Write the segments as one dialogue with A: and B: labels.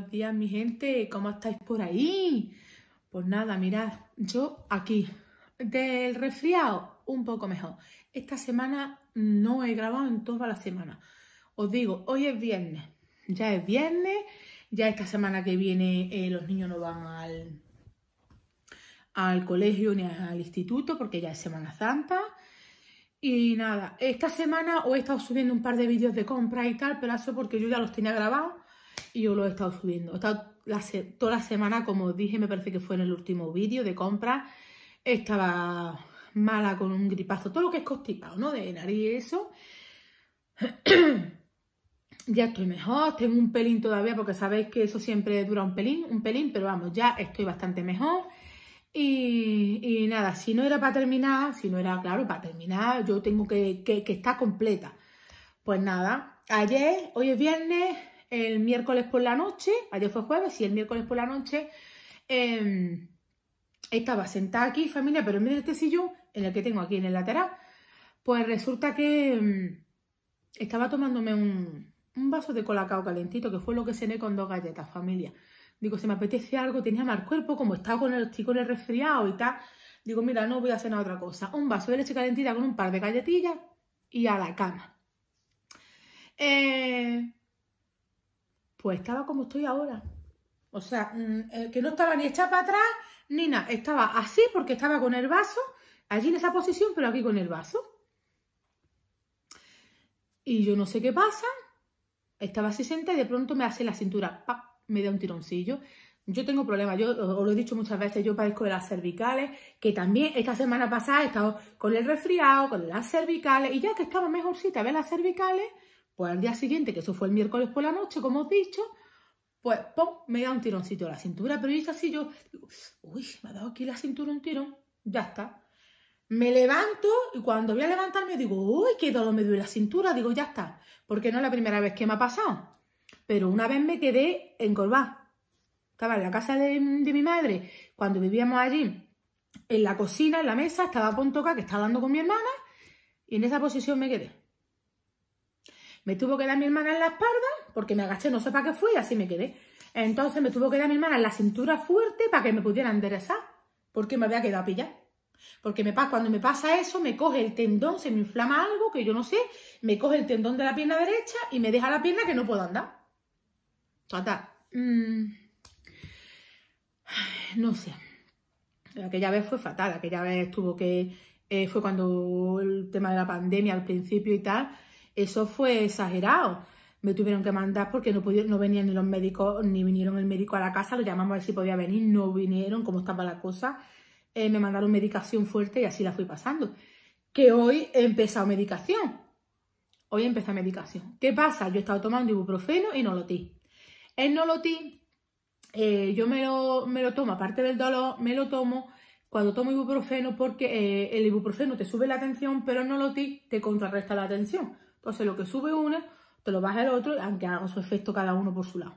A: buenos días mi gente, ¿cómo estáis por ahí? Pues nada, mirad, yo aquí, del resfriado, un poco mejor. Esta semana no he grabado en toda la semana. Os digo, hoy es viernes, ya es viernes, ya esta semana que viene eh, los niños no van al, al colegio ni al instituto porque ya es Semana Santa. Y nada, esta semana os he estado subiendo un par de vídeos de compra y tal, pero eso porque yo ya los tenía grabados y yo lo he estado subiendo. He estado toda la semana, como dije, me parece que fue en el último vídeo de compra, estaba mala con un gripazo, todo lo que es constipado, ¿no? De nariz y eso. ya estoy mejor, tengo un pelín todavía porque sabéis que eso siempre dura un pelín, un pelín, pero vamos, ya estoy bastante mejor. Y, nada, si no era para terminar, si no era, claro, para terminar, yo tengo que, que, que estar completa. Pues nada, ayer, hoy es viernes, el miércoles por la noche, ayer fue jueves, y el miércoles por la noche em, estaba sentada aquí, familia, pero en medio de este sillón, en el que tengo aquí en el lateral, pues resulta que em, estaba tomándome un, vaso de colacao calentito, que fue lo que cené con dos galletas, familia. Digo, se me apetece algo, tenía mal cuerpo, como estaba con el, ticones resfriado y tal. Digo, mira, no voy a cenar otra cosa. Un vaso de leche calentita con un par de galletillas y a la cama. Eh, pues estaba como estoy ahora. O sea, mm, eh, que no estaba ni hecha para atrás ni nada. Estaba así porque estaba con el vaso, allí en esa posición, pero aquí con el vaso. Y yo no sé qué pasa. Estaba así sentada y de pronto me hace la cintura, me da un tironcillo. Yo tengo problemas, yo os lo he dicho muchas veces, yo padezco de las cervicales, que también esta semana pasada he estado con el resfriado, con las cervicales, y ya que estaba mejorcita, ver las cervicales, pues al día siguiente, que eso fue el miércoles por la noche, como os he dicho, pues pum, me da un tironcito a la cintura. Pero yo así, yo, uy, me ha dado aquí la cintura un tirón, ya está. Me levanto y cuando voy a levantarme digo, uy, qué dolor me duele la cintura, digo, ya está, porque no es la primera vez que me ha pasado. Pero una vez me quedé encorvada. Estaba en la casa de, mi madre, cuando vivíamos allí, en la cocina, en la mesa, estaba Pontoca, que estaba dando con mi hermana, y en esa posición me quedé. Me tuvo que dar mi hermana en la espalda porque me agaché, no sé para qué fue y así me quedé. Entonces me tuvo que dar mi hermana en la cintura fuerte para que me pudiera enderezar porque me había quedado pillar... Porque me, cuando me pasa eso, me coge el tendón, se me inflama algo que yo no sé, me coge el tendón de la pierna derecha y me deja la pierna que no puedo andar. ...fatal... Mm. No sé. Aquella vez fue fatal, aquella vez tuvo que... Eh, fue cuando el tema de la pandemia al principio y tal, eso fue exagerado. Me tuvieron que mandar porque no, no venían ni los médicos, ni vinieron el médico a la casa, lo llamamos a ver si podía venir, no vinieron, cómo estaba la cosa. Eh, me mandaron medicación fuerte y así la fui pasando. Que hoy he empezado medicación. Hoy he empezado medicación. ¿Qué pasa? Yo he estado tomando ibuprofeno y nolotí. El nolotí, eh, yo me lo, me lo tomo, aparte del dolor, me lo tomo cuando tomo ibuprofeno porque eh, el ibuprofeno te sube la tensión, pero el ti, te contrarresta la tensión. Entonces lo que sube uno, te lo baja el otro, aunque haga su efecto cada uno por su lado.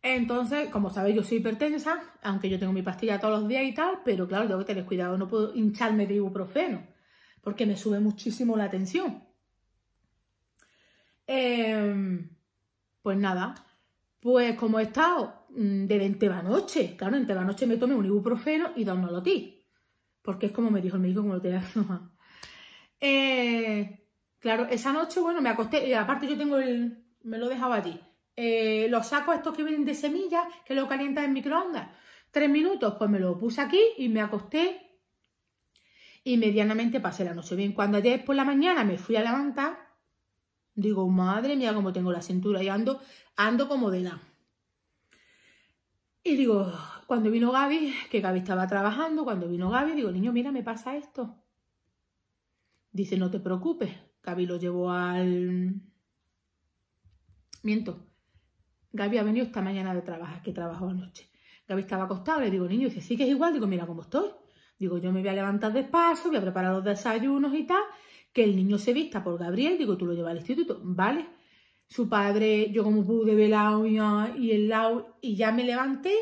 A: Entonces, como sabéis, yo soy hipertensa, aunque yo tengo mi pastilla todos los días y tal, pero claro, tengo que tener cuidado, no puedo hincharme de ibuprofeno, porque me sube muchísimo la tensión. Em, pues nada, pues como he estado mm, desde noche, claro, noche me tomé un ibuprofeno y dos ti porque es como me dijo el médico como lo tenía que tomar. Eh, Claro, esa noche, bueno, me acosté, y eh, aparte yo tengo el, me lo dejaba allí. Eh, los sacos estos que vienen de semillas, que lo calientas en microondas. Tres minutos, pues me lo puse aquí y me acosté. Y medianamente pasé la noche bien. Cuando ayer por la mañana me fui a levantar, digo, madre mía, cómo tengo la cintura y ando, ando como de la. Y digo, cuando vino Gaby, que Gaby estaba trabajando, cuando vino Gaby, digo, niño, mira, me pasa esto. Dice, no te preocupes, Gaby lo llevó al... Miento. Gaby ha venido esta mañana de trabajar, que trabajó anoche. Gaby estaba acostado, le digo, niño, dice, sí que es igual. Digo, mira cómo estoy. Digo, yo me voy a levantar despacio, voy a preparar los desayunos y tal. Que el niño se vista por Gabriel. Digo, tú lo llevas al instituto. Vale. Su padre, yo como pude ver la y el lado, y ya me levanté.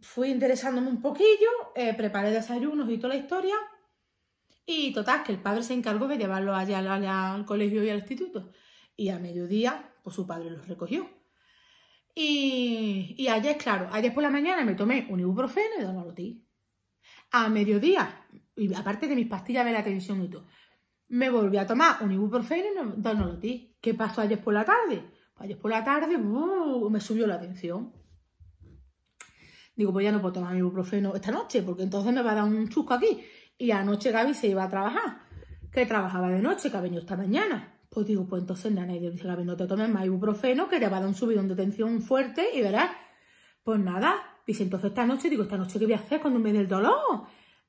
A: Fui interesándome un poquillo, eh, preparé desayunos y toda la historia. Y total, que el padre se encargó de llevarlo allá al, colegio y al instituto. Y a mediodía, pues su padre los recogió. Y, y ayer, claro, ayer por la mañana me tomé un ibuprofeno y donolotí. A mediodía, y aparte de mis pastillas de la atención y todo, me volví a tomar un ibuprofeno y donolotí. ¿Qué pasó ayer por la tarde? Pues ayer por la tarde uh, me subió la tensión. Digo, pues ya no puedo tomar ibuprofeno esta noche, porque entonces me va a dar un chusco aquí. Y anoche Gaby se iba a trabajar, que trabajaba de noche, que ha esta mañana. Pues digo, pues entonces nada, y dice Gaby, no te tomes más ibuprofeno, que te va a dar un subidón de tensión fuerte y verás. Pues nada, dice, entonces esta noche, digo, esta noche ¿qué voy a hacer cuando me dé el dolor?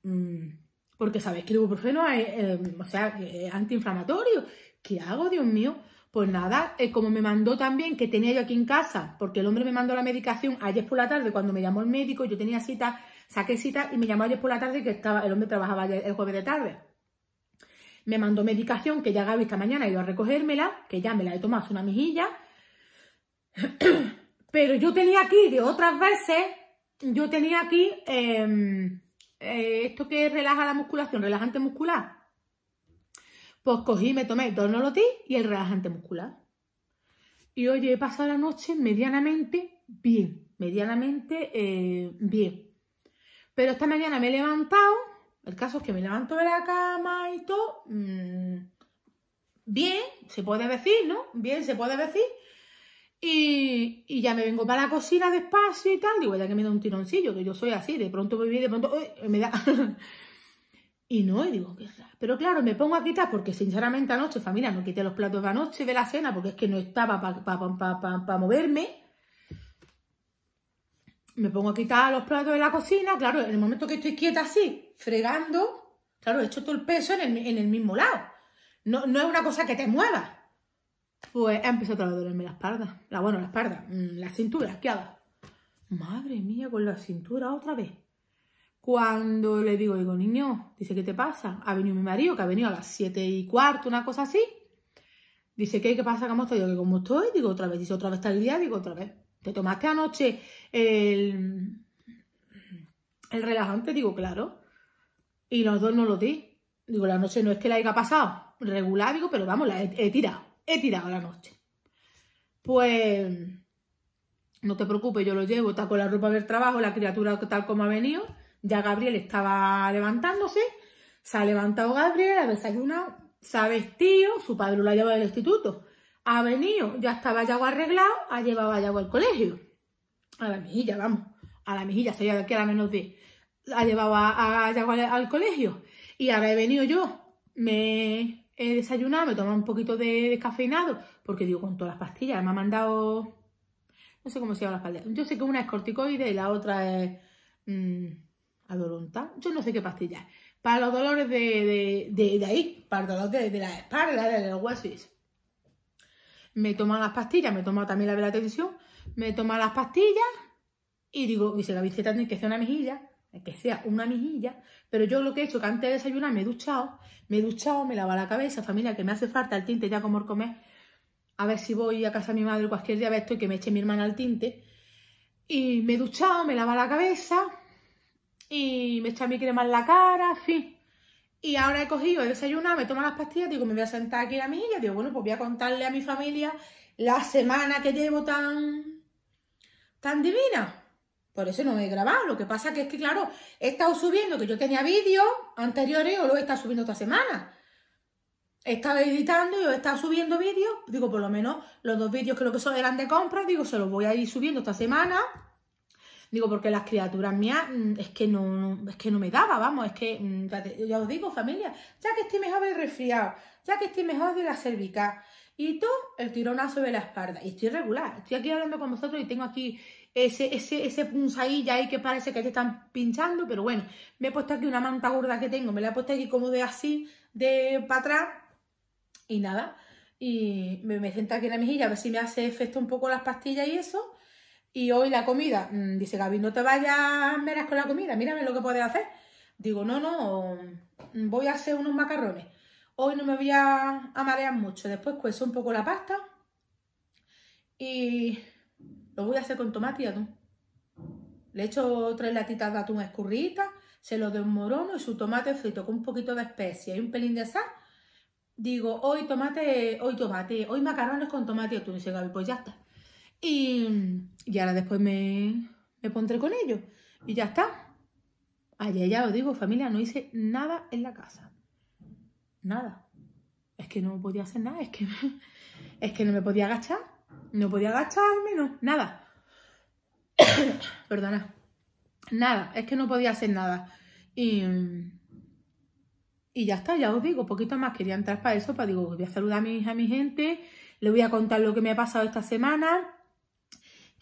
A: Mm, porque sabes que el ibuprofeno es, eh, o sea, antiinflamatorio. ¿Qué hago, Dios mío? Pues nada, eh, como me mandó también, que tenía yo aquí en casa, porque el hombre me mandó la medicación ayer por la tarde cuando me llamó el médico, yo tenía cita Saqué cita y me llamó ayer por la tarde que estaba, el hombre trabajaba el jueves de tarde. Me mandó medicación que ya Gaby esta mañana iba a recogérmela, que ya me la he tomado una mejilla. Pero yo tenía aquí, de otras veces, yo tenía aquí em, eh, esto que relaja la musculación, relajante muscular. Pues cogí, me tomé el y el relajante muscular. Y oye, he pasado la noche medianamente bien, medianamente eh, bien. Pero esta mañana me he levantado, el caso es que me levanto de la cama y todo, mm, bien, se puede decir, ¿no? Bien, se puede decir. Y, ya me vengo para la cocina despacio y tal, digo, ya que me da un tironcillo, que yo soy así, de pronto me y de pronto me da... y no, y digo, qué raro. Pero claro, me pongo a quitar, porque sinceramente anoche, familia, no quité los platos de anoche de la cena, porque es que no estaba para pa, moverme me pongo a quitar los platos de la cocina, claro, en el momento que estoy quieta así, fregando, claro, he hecho todo el peso en el, mismo lado. No, no, es una cosa que te mueva. Pues ha empezado a dolerme la espalda. La, bueno, la espalda, mm, la cintura, ¿qué hago? Madre mía, con la cintura otra vez. Cuando le digo, digo, niño, dice, ¿qué te pasa? Ha venido mi marido, que ha venido a las siete y cuarto, una cosa así. Dice, ¿qué, qué pasa? ¿Cómo estoy? Digo, ¿cómo estoy, digo, otra vez, dice, otra vez está el día, digo, otra vez. ¿Te tomaste anoche el, el relajante? Digo, claro. Y los dos no lo di. Digo, la noche no es que la haya pasado regular, digo, pero vamos, la he, tirado. He tirado la noche. Pues no te preocupes, yo lo llevo, está con la ropa del trabajo, la criatura tal como ha venido. Ya Gabriel estaba levantándose, se ha levantado Gabriel, ha desayunado, se ha vestido, su padre lo ha llevado al instituto ha venido, ya estaba ya arreglado, ha llevado ya al colegio. A la mejilla, vamos. A la mejilla, sería de aquí a la menos de... Ha llevado a, al, colegio. Y ahora he venido yo, me he desayunado, me he tomado un poquito de descafeinado, porque digo, con todas las pastillas, me ha mandado... No sé cómo se llama las pastillas. Yo sé que una es corticoide y la otra es... Mmm, Yo no sé qué pastillas. Para los dolores de, ahí, para los dolores de, la espalda, de los huesos me toma las pastillas, me toma también la televisión, me toma las pastillas y digo, y se la bicicleta tiene que sea una mejilla, que sea una mejilla, pero yo lo que he hecho que antes de desayunar me he duchado, me he duchado, me lava la cabeza, familia, que me hace falta el tinte ya como el comer, a ver si voy a casa de mi madre cualquier día, a ver esto y que me eche mi hermana al tinte, y me he duchado, me lava la cabeza, y me echa mi crema en la cara, en fin, y ahora he cogido, he desayunado, me tomo las pastillas, digo, me voy a sentar aquí en la milla, digo, bueno, pues voy a contarle a mi familia la semana que llevo tan, tan divina. Por eso no me he grabado. Lo que pasa que es que, claro, he estado subiendo, que yo tenía vídeos anteriores o lo he estado subiendo esta semana. He estado editando y he estado subiendo vídeos. Digo, por lo menos los dos vídeos que lo que son eran de compra, digo, se los voy a ir subiendo esta semana. Digo, porque las criaturas mías mm, es que no, es que no me daba, vamos, es que mm, ya os digo, familia, ya que estoy mejor del resfriado, ya que estoy mejor de la cervical, y todo, el tironazo de la espalda, y estoy regular, estoy aquí hablando con vosotros y tengo aquí ese, ese, ese ahí que parece que te están pinchando, pero bueno, me he puesto aquí una manta gorda que tengo, me la he puesto aquí como de así, de para atrás, y nada, y me, me siento aquí en la mejilla a ver si me hace efecto un poco las pastillas y eso, y hoy la comida, mm, dice Gaby, no te vayas meras con la comida, mírame lo que puedes hacer. Digo, no, no, mm, voy a hacer unos macarrones. Hoy no me voy a, marear mucho. Después cuezo un poco la pasta y lo voy a hacer con tomate y atún. Le echo tres latitas de atún escurrita, se lo desmorono y su tomate frito con un poquito de especia y un pelín de sal. Digo, hoy tomate, hoy tomate, hoy macarrones con tomate y atún. dice Gaby, pues ya está. Y, ya ahora después me, me pondré con ellos. Y ya está. Allá ya os digo, familia, no hice nada en la casa. Nada. Es que no podía hacer nada, es que, es que no me podía agachar. No podía agacharme, no, nada. Perdona. Nada, es que no podía hacer nada. Y, y ya está, ya os digo, poquito más quería entrar para eso, para digo, voy a saludar a mi hija, a mi gente, le voy a contar lo que me ha pasado esta semana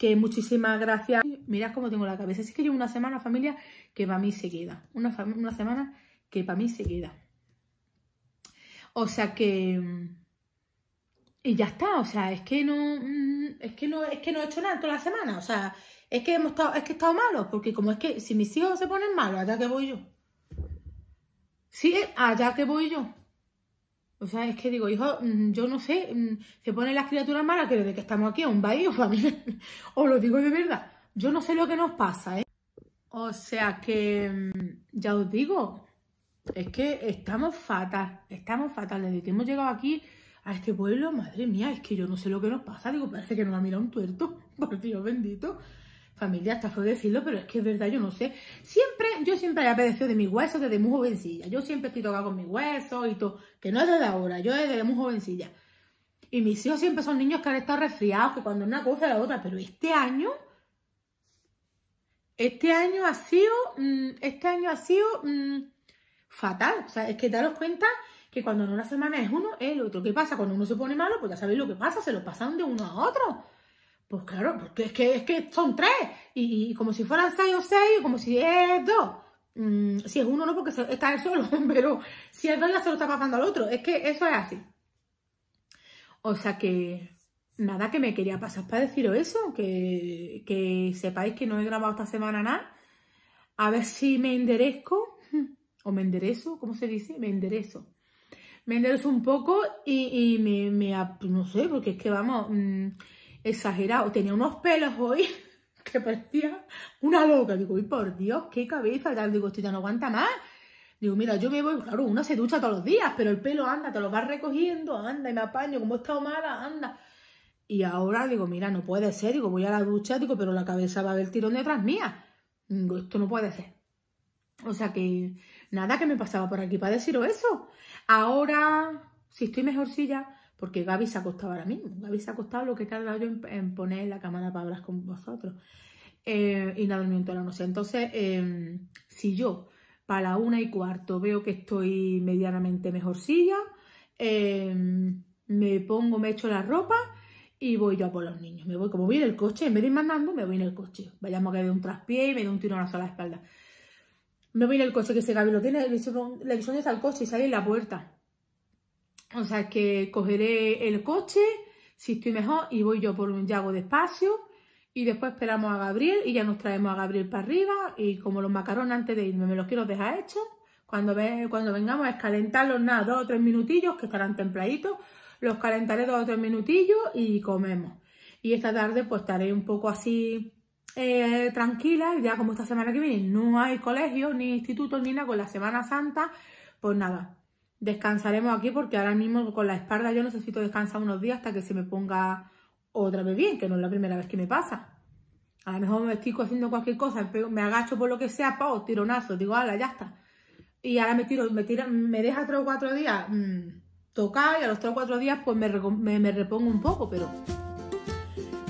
A: que muchísimas gracias. Mirad cómo tengo la cabeza. es que llevo una semana, familia, que para mí se queda. Una, semana que para mí se queda. O sea que... Mm, y ya está, o sea, es que no... Mm, es que no, es que no he hecho nada toda la semana, o sea... Es que hemos estado, es que he estado malo, porque como es que si mis hijos se ponen malos, allá que voy yo. Sí, eh, allá que voy yo. O sea, es que digo, hijo, mm, yo no sé, mm, se ponen las criaturas malas, que desde que estamos aquí a un baile, o Os lo digo de verdad. Yo no sé lo que nos pasa, ¿eh? O sea que, mm, ya os digo, es que estamos fatal, estamos fatal. Desde que hemos llegado aquí a este pueblo, madre mía, es que yo no sé lo que nos pasa. Digo, parece que nos ha mirado un tuerto, por Dios bendito familia, hasta fue decirlo, pero es que es verdad, yo no sé. Siempre, yo siempre he apetecido de mis huesos desde muy jovencilla. Yo siempre estoy tocando con mis huesos y todo, que no es desde ahora, yo desde muy jovencilla. Y mis hijos siempre son niños que han estado resfriados, que cuando una cosa la otra, pero este año, este año ha sido, mm, este año ha sido mm, fatal. O sea, es que daros cuenta que cuando en una semana es uno, es el otro. ¿Qué pasa? Cuando uno se pone malo, pues ya sabéis lo que pasa, se lo pasan de uno a otro. Pues claro, porque es que, es que son tres. Y, como si fueran seis o seis, como si es dos. Mm, si es uno, no, porque está el solo. Pero si es dos, ya se lo está pasando al otro. Es que eso es así. O sea que. Nada que me quería pasar para deciros eso. Que, sepáis que no he grabado esta semana nada. A ver si me enderezco. O me enderezo, ¿cómo se dice? Me enderezo me enderezo un poco y, me, no sé, porque es que vamos, mm, exagerado. Tenía unos pelos hoy que parecía una loca. Digo, uy, por Dios, qué cabeza Digo, esto ya no aguanta más. Digo, mira, yo me voy, claro, una se ducha todos los días, pero el pelo anda, te lo vas recogiendo, anda, y me apaño, como he estado mala, anda. Y ahora digo, mira, no puede ser, digo, voy a la ducha, digo, pero la cabeza va a ver tirón detrás mía. Digo, esto no puede ser. O sea que nada que me pasaba por aquí para deciros eso. Ahora, si estoy mejor, ya. Porque Gaby se ha acostado ahora mismo. Gaby se ha acostado lo que he yo en, poner la cámara para hablar con vosotros. Eh, y nada, dormí toda la noche. Entonces, em, si yo para la una y cuarto veo que estoy medianamente mejorcilla, em, me pongo, me echo la ropa y voy yo a por los niños. Me voy, como voy en el coche, en vez de ir mandando, me voy en el coche. Vayamos a que de un traspié y me doy un tiro a la espalda. Me voy en el coche que ese Gaby lo tiene, le sueño le al coche? Y sale en la puerta. O sea que cogeré el coche, si estoy mejor, y voy yo por un de despacio. Y después esperamos a Gabriel y ya nos traemos a Gabriel para arriba. Y como los macarrones antes de irme me los quiero dejar hechos. Cuando, ve, cuando vengamos es calentarlos nada, dos o tres minutillos, que estarán templaditos. Los calentaré dos o tres minutillos y comemos. Y esta tarde pues estaré un poco así eh, tranquila. Ya como esta semana que viene no hay colegio, ni instituto, ni nada con la Semana Santa. Pues nada, descansaremos aquí porque ahora mismo con la espalda yo necesito descansar unos días hasta que se me ponga otra vez bien, que no es la primera vez que me pasa. A lo mejor me estoy cociendo cualquier cosa, me agacho por lo que sea, pao, tironazo, digo, ala, ya está. Y ahora me tiro, me tira, me deja tres o cuatro días mm, tocar y a los tres o cuatro días pues me, repongo un poco, pero...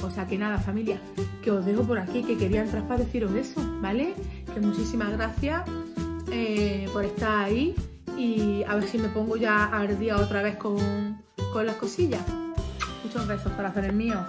A: O sea que nada, familia, que os dejo por aquí, que quería entrar para deciros eso, ¿vale? Que muchísimas gracias eh, por estar ahí, y a ver si me pongo ya al día otra vez con, las cosillas. Muchos besos, para hacer el mío.